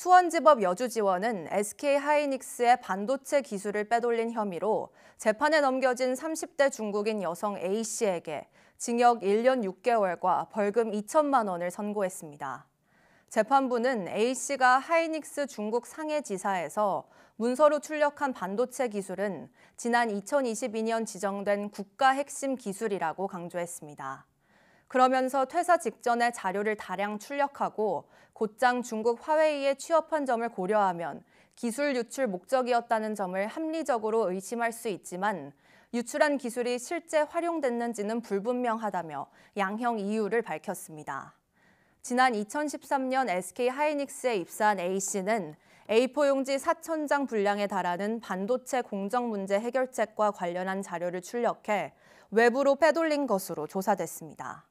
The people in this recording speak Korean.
수원지법 여주지원은 SK하이닉스의 반도체 기술을 빼돌린 혐의로 재판에 넘겨진 30대 중국인 여성 A씨에게 징역 1년 6개월과 벌금 2천만 원을 선고했습니다. 재판부는 A씨가 하이닉스 중국 상해지사에서 문서로 출력한 반도체 기술은 지난 2022년 지정된 국가 핵심 기술이라고 강조했습니다. 그러면서 퇴사 직전에 자료를 다량 출력하고 곧장 중국 화웨이에 취업한 점을 고려하면 기술 유출 목적이었다는 점을 합리적으로 의심할 수 있지만 유출한 기술이 실제 활용됐는지는 불분명하다며 양형 이유를 밝혔습니다. 지난 2013년 SK 하이닉스에 입사한 A씨는 A4 용지 4천 장 분량에 달하는 반도체 공정 문제 해결책과 관련한 자료를 출력해 외부로 빼돌린 것으로 조사됐습니다.